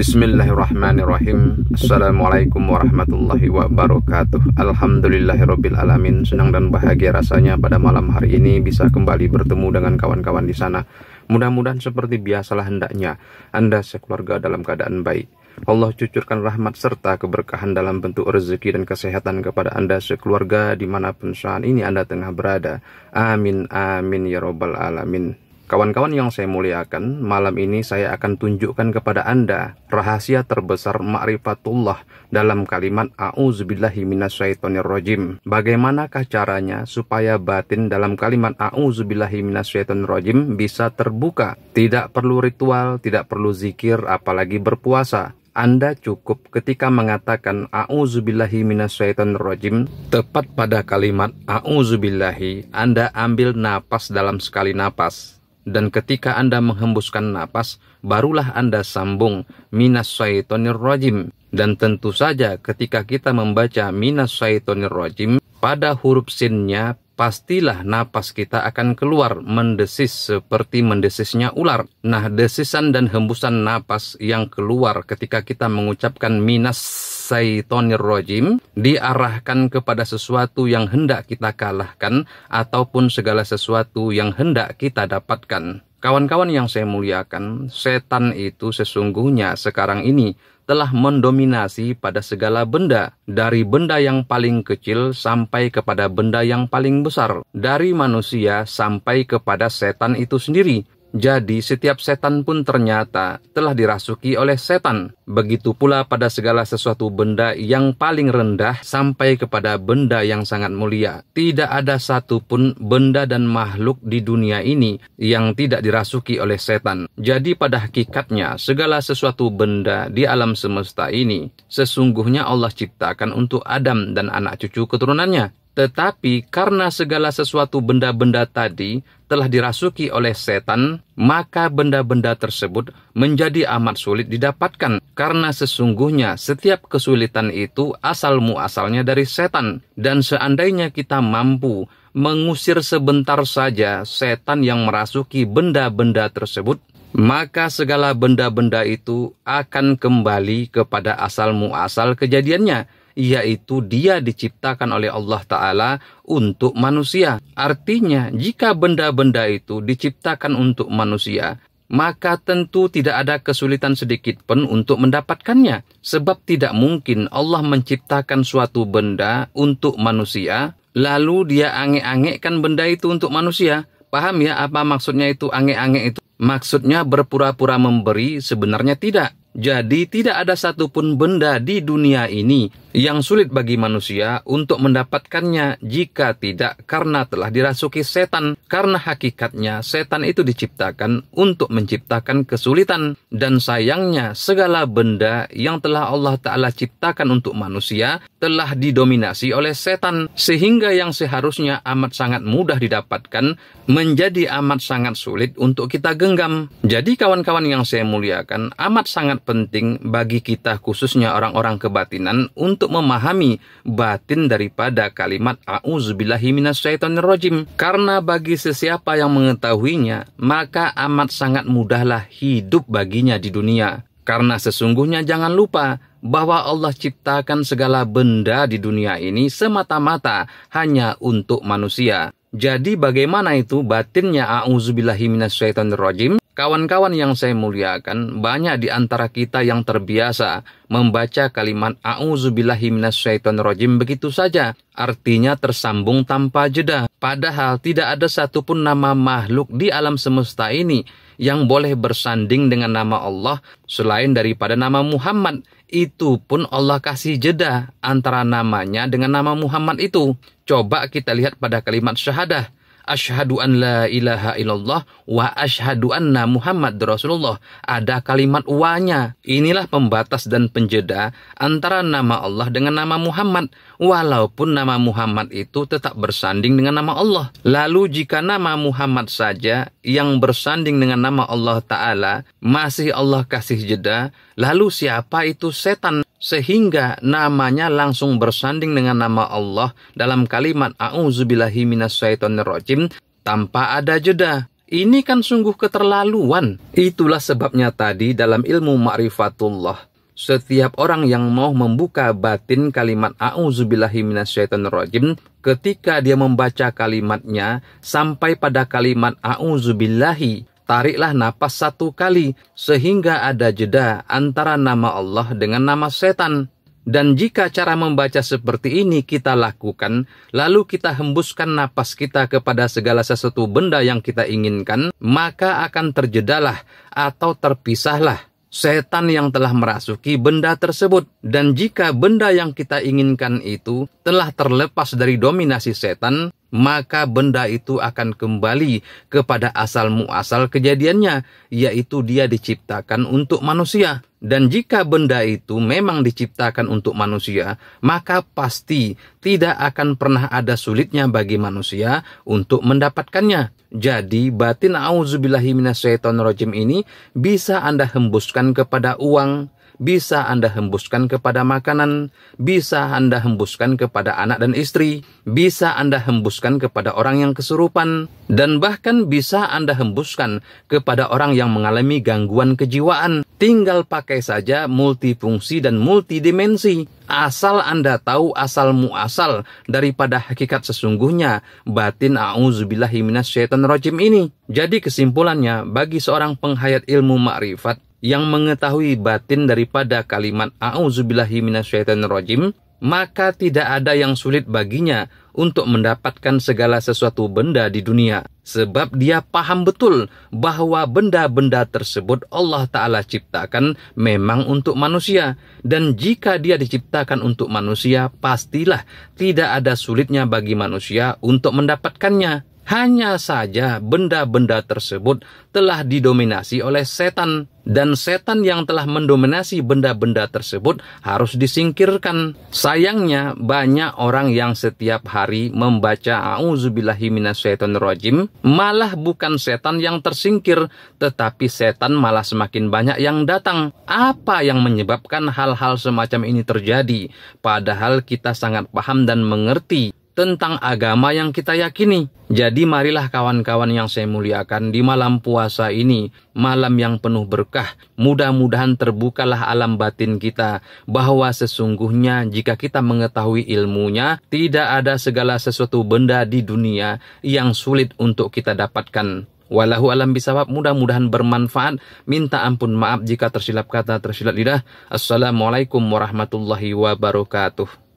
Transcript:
Bismillahirrahmanirrahim Assalamualaikum warahmatullahi wabarakatuh Alhamdulillahirrabbilalamin Senang dan bahagia rasanya pada malam hari ini Bisa kembali bertemu dengan kawan-kawan di sana Mudah-mudahan seperti biasalah hendaknya Anda sekeluarga dalam keadaan baik Allah cucurkan rahmat serta keberkahan dalam bentuk rezeki dan kesehatan kepada Anda sekeluarga dimanapun saat ini Anda tengah berada Amin amin ya robbal alamin Kawan-kawan yang saya muliakan, malam ini saya akan tunjukkan kepada Anda rahasia terbesar ma'rifatullah dalam kalimat A'udzubillahiminasyaitonirrojim. Bagaimanakah caranya supaya batin dalam kalimat A'udzubillahiminasyaitonirrojim bisa terbuka? Tidak perlu ritual, tidak perlu zikir, apalagi berpuasa. Anda cukup ketika mengatakan a'udzubillahi rojim tepat pada kalimat a'udzubillahi Anda ambil napas dalam sekali napas dan ketika Anda menghembuskan napas, barulah Anda sambung minas syaitonir rajim. Dan tentu saja ketika kita membaca minas syaitonir rajim, pada huruf sinnya pastilah napas kita akan keluar mendesis seperti mendesisnya ular. Nah, desisan dan hembusan napas yang keluar ketika kita mengucapkan minas syaitonir rojim diarahkan kepada sesuatu yang hendak kita kalahkan ataupun segala sesuatu yang hendak kita dapatkan. Kawan-kawan yang saya muliakan, setan itu sesungguhnya sekarang ini telah mendominasi pada segala benda, dari benda yang paling kecil sampai kepada benda yang paling besar, dari manusia sampai kepada setan itu sendiri. Jadi setiap setan pun ternyata telah dirasuki oleh setan. Begitu pula pada segala sesuatu benda yang paling rendah sampai kepada benda yang sangat mulia. Tidak ada satupun benda dan makhluk di dunia ini yang tidak dirasuki oleh setan. Jadi pada hakikatnya segala sesuatu benda di alam semesta ini sesungguhnya Allah ciptakan untuk Adam dan anak cucu keturunannya. Tetapi karena segala sesuatu benda-benda tadi telah dirasuki oleh setan, maka benda-benda tersebut menjadi amat sulit didapatkan karena sesungguhnya setiap kesulitan itu asalmu asalnya dari setan dan seandainya kita mampu mengusir sebentar saja setan yang merasuki benda-benda tersebut, maka segala benda-benda itu akan kembali kepada asal muasal kejadiannya, yaitu dia diciptakan oleh Allah Ta'ala untuk manusia. Artinya, jika benda-benda itu diciptakan untuk manusia, maka tentu tidak ada kesulitan sedikit pun untuk mendapatkannya, sebab tidak mungkin Allah menciptakan suatu benda untuk manusia, lalu dia angek-angekkan benda itu untuk manusia Paham ya apa maksudnya itu ange-ange itu? Maksudnya berpura-pura memberi sebenarnya tidak. Jadi tidak ada satupun benda di dunia ini yang sulit bagi manusia untuk mendapatkannya jika tidak karena telah dirasuki setan. Karena hakikatnya setan itu diciptakan untuk menciptakan kesulitan dan sayangnya segala benda yang telah Allah Ta'ala ciptakan untuk manusia telah didominasi oleh setan sehingga yang seharusnya amat sangat mudah didapatkan menjadi amat sangat sulit untuk kita genggam. Jadi kawan-kawan yang saya muliakan amat sangat penting bagi kita khususnya orang-orang kebatinan untuk untuk memahami batin daripada kalimat auzubillahi rojim karena bagi sesiapa yang mengetahuinya maka amat sangat mudahlah hidup baginya di dunia karena sesungguhnya jangan lupa bahwa Allah ciptakan segala benda di dunia ini semata-mata hanya untuk manusia. Jadi bagaimana itu batinnya a'udzubillahi rojim Kawan-kawan yang saya muliakan, banyak di antara kita yang terbiasa membaca kalimat A'udzubillahi rojim begitu saja. Artinya tersambung tanpa jeda. Padahal tidak ada satupun nama makhluk di alam semesta ini yang boleh bersanding dengan nama Allah selain daripada nama Muhammad. Itu pun Allah kasih jeda antara namanya dengan nama Muhammad itu. Coba kita lihat pada kalimat syahadah asyhadu an la ilaha illallah wa asyhadu anna Muhammad Rasulullah. Ada kalimat wanya Inilah pembatas dan penjeda antara nama Allah dengan nama Muhammad. Walaupun nama Muhammad itu tetap bersanding dengan nama Allah. Lalu jika nama Muhammad saja yang bersanding dengan nama Allah Ta'ala, masih Allah kasih jeda, lalu siapa itu setan? sehingga namanya langsung bersanding dengan nama Allah dalam kalimat a'udzubillahi minasyaitonirrajim tanpa ada jeda. Ini kan sungguh keterlaluan. Itulah sebabnya tadi dalam ilmu ma'rifatullah setiap orang yang mau membuka batin kalimat a'udzubillahi minasyaitonirrajim ketika dia membaca kalimatnya sampai pada kalimat auzubillahi Tariklah napas satu kali sehingga ada jeda antara nama Allah dengan nama setan. Dan jika cara membaca seperti ini kita lakukan, lalu kita hembuskan napas kita kepada segala sesuatu benda yang kita inginkan, maka akan terjedalah atau terpisahlah setan yang telah merasuki benda tersebut. Dan jika benda yang kita inginkan itu telah terlepas dari dominasi setan, maka benda itu akan kembali kepada asal muasal kejadiannya, yaitu dia diciptakan untuk manusia. Dan jika benda itu memang diciptakan untuk manusia, maka pasti tidak akan pernah ada sulitnya bagi manusia untuk mendapatkannya. Jadi batin auzubillahiminasyaitonrojim rojim ini bisa Anda hembuskan kepada uang, bisa Anda hembuskan kepada makanan, bisa Anda hembuskan kepada anak dan istri, bisa Anda hembuskan kepada orang yang kesurupan, dan bahkan bisa Anda hembuskan kepada orang yang mengalami gangguan kejiwaan. Tinggal pakai saja multifungsi dan multidimensi. Asal Anda tahu asal muasal daripada hakikat sesungguhnya batin a'udzubillahi rojim ini. Jadi kesimpulannya bagi seorang penghayat ilmu makrifat yang mengetahui batin daripada kalimat auzubillahi minasyaitonirrajim maka tidak ada yang sulit baginya untuk mendapatkan segala sesuatu benda di dunia sebab dia paham betul bahwa benda-benda tersebut Allah taala ciptakan memang untuk manusia dan jika dia diciptakan untuk manusia pastilah tidak ada sulitnya bagi manusia untuk mendapatkannya hanya saja benda-benda tersebut telah didominasi oleh setan dan setan yang telah mendominasi benda-benda tersebut harus disingkirkan. Sayangnya banyak orang yang setiap hari membaca auzubillahi rojim malah bukan setan yang tersingkir tetapi setan malah semakin banyak yang datang. Apa yang menyebabkan hal-hal semacam ini terjadi? Padahal kita sangat paham dan mengerti tentang agama yang kita yakini. Jadi marilah kawan-kawan yang saya muliakan di malam puasa ini, malam yang penuh berkah, mudah-mudahan terbukalah alam batin kita bahwa sesungguhnya jika kita mengetahui ilmunya, tidak ada segala sesuatu benda di dunia yang sulit untuk kita dapatkan. Walahu alam bisawab mudah-mudahan bermanfaat. Minta ampun maaf jika tersilap kata, tersilap lidah. Assalamualaikum warahmatullahi wabarakatuh.